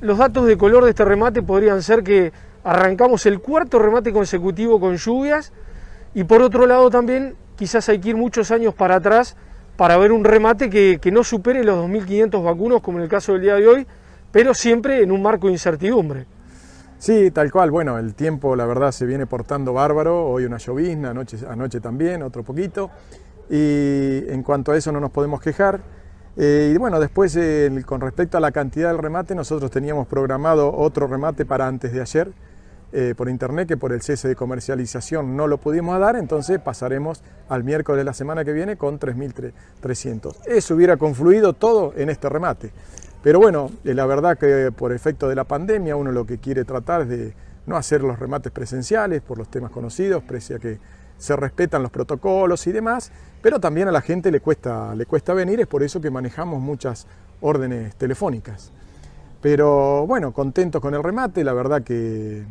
Los datos de color de este remate podrían ser que arrancamos el cuarto remate consecutivo con lluvias y por otro lado también quizás hay que ir muchos años para atrás para ver un remate que, no supere los 2.500 vacunos como en el caso del día de hoy, pero siempre en un marco de incertidumbre. Sí, tal cual. Bueno, el tiempo la verdad se viene portando bárbaro. Hoy una llovizna, anoche también, otro poquito. Y en cuanto a eso no nos podemos quejar. Eh, y bueno, después eh, con respecto a la cantidad del remate, nosotros teníamos programado otro remate para antes de ayer eh, por internet, que por el cese de comercialización no lo pudimos dar, entonces pasaremos al miércoles de la semana que viene con 3.300. Eso hubiera confluido todo en este remate. Pero bueno, la verdad que por efecto de la pandemia uno lo que quiere tratar es de no hacer los remates presenciales por los temas conocidos, precia que se respetan los protocolos y demás, pero también a la gente le cuesta, le cuesta venir, es por eso que manejamos muchas órdenes telefónicas. Pero bueno, contentos con el remate, la verdad que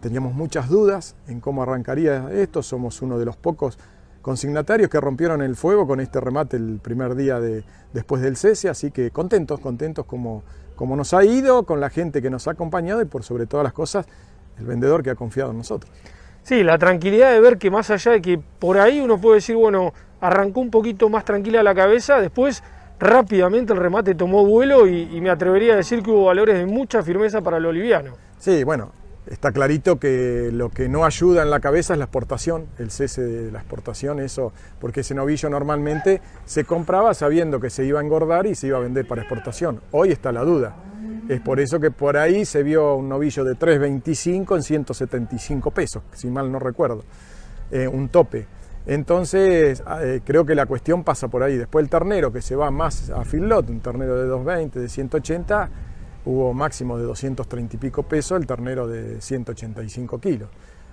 teníamos muchas dudas en cómo arrancaría esto, somos uno de los pocos consignatarios que rompieron el fuego con este remate el primer día de, después del cese, así que contentos, contentos como, como nos ha ido, con la gente que nos ha acompañado y por sobre todas las cosas, el vendedor que ha confiado en nosotros. Sí, la tranquilidad de ver que más allá de que por ahí uno puede decir, bueno, arrancó un poquito más tranquila la cabeza, después rápidamente el remate tomó vuelo y, me atrevería a decir que hubo valores de mucha firmeza para el boliviano. Sí, bueno, está clarito que lo que no ayuda en la cabeza es la exportación, el cese de la exportación, eso, porque ese novillo normalmente se compraba sabiendo que se iba a engordar y se iba a vender para exportación. Hoy está la duda es por eso que por ahí se vio un novillo de 3.25 en 175 pesos, si mal no recuerdo, eh, un tope. Entonces ah, eh, creo que la cuestión pasa por ahí. Después el ternero que se va más a lot un ternero de 2.20, de 180, hubo máximo de 230 y pico pesos, el ternero de 185 kilos.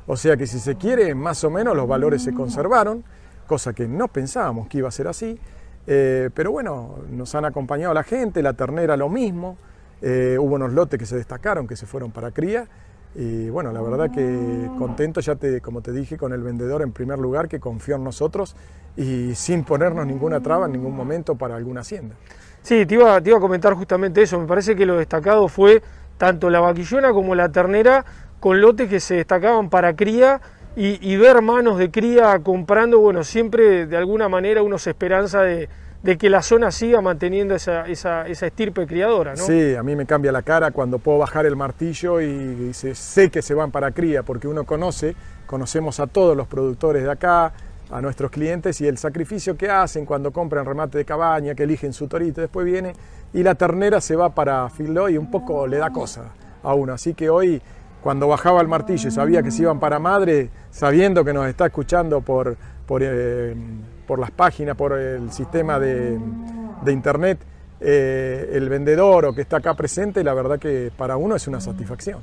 O sea que si se quiere, más o menos los valores se conservaron, cosa que no pensábamos que iba a ser así. Eh, pero bueno, nos han acompañado la gente, la ternera lo mismo. Eh, hubo unos lotes que se destacaron, que se fueron para cría. Y bueno, la verdad que contento, ya te, como te dije, con el vendedor en primer lugar que confió en nosotros y sin ponernos ninguna traba en ningún momento para alguna hacienda. Sí, te iba, a comentar justamente eso. Me parece que lo destacado fue tanto la vaquillona como la ternera con lotes que se destacaban para cría y, y ver manos de cría comprando. Bueno, siempre de alguna manera uno se esperanza de, de que la zona siga manteniendo esa, estirpe criadora, ¿no? Sí, a mí me cambia la cara cuando puedo bajar el martillo y, sé que se van para cría, porque uno conoce, conocemos a todos los productores de acá, a nuestros clientes y el sacrificio que hacen cuando compran remate de cabaña, que eligen su torito, después viene y la ternera se va para filo y un poco le da cosa a uno. Así que hoy, cuando bajaba el martillo y sabía que se iban para madre, sabiendo que nos está escuchando por, por eh, por las páginas, por el sistema de, internet, eh, el vendedor o que está acá presente, la verdad que para uno es una satisfacción.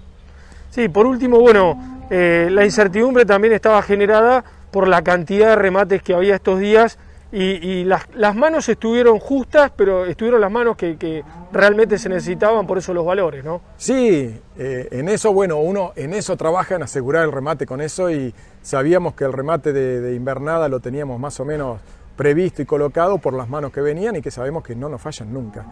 Sí, por último, bueno, eh, la incertidumbre también estaba generada por la cantidad de remates que había estos días y, las, manos estuvieron justas, pero estuvieron las manos que, realmente se necesitaban, por eso los valores, ¿no? Sí, eh, en eso, bueno, uno en eso trabaja en asegurar el remate con eso y sabíamos que el remate de, invernada lo teníamos más o menos previsto y colocado por las manos que venían y que sabemos que no nos fallan nunca.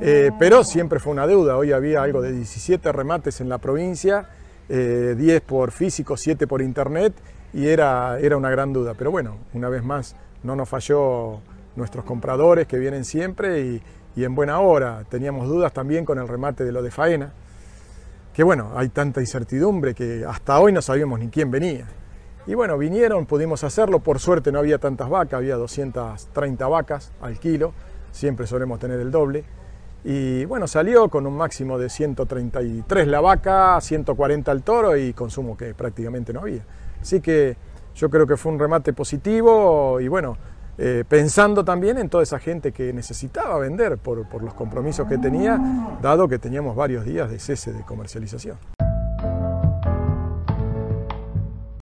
Eh, pero siempre fue una deuda, hoy había algo de 17 remates en la provincia, 10 eh, por físico, 7 por internet y era, era una gran duda. Pero bueno, una vez más, no nos falló nuestros compradores que vienen siempre y, y en buena hora. Teníamos dudas también con el remate de lo de faena, que bueno, hay tanta incertidumbre que hasta hoy no sabíamos ni quién venía. Y bueno, vinieron, pudimos hacerlo, por suerte no había tantas vacas, había 230 vacas al kilo, siempre solemos tener el doble. Y bueno, salió con un máximo de 133 la vaca, 140 el toro y consumo que prácticamente no había. Así que yo creo que fue un remate positivo y bueno, eh, pensando también en toda esa gente que necesitaba vender por, por los compromisos que tenía, dado que teníamos varios días de cese de comercialización.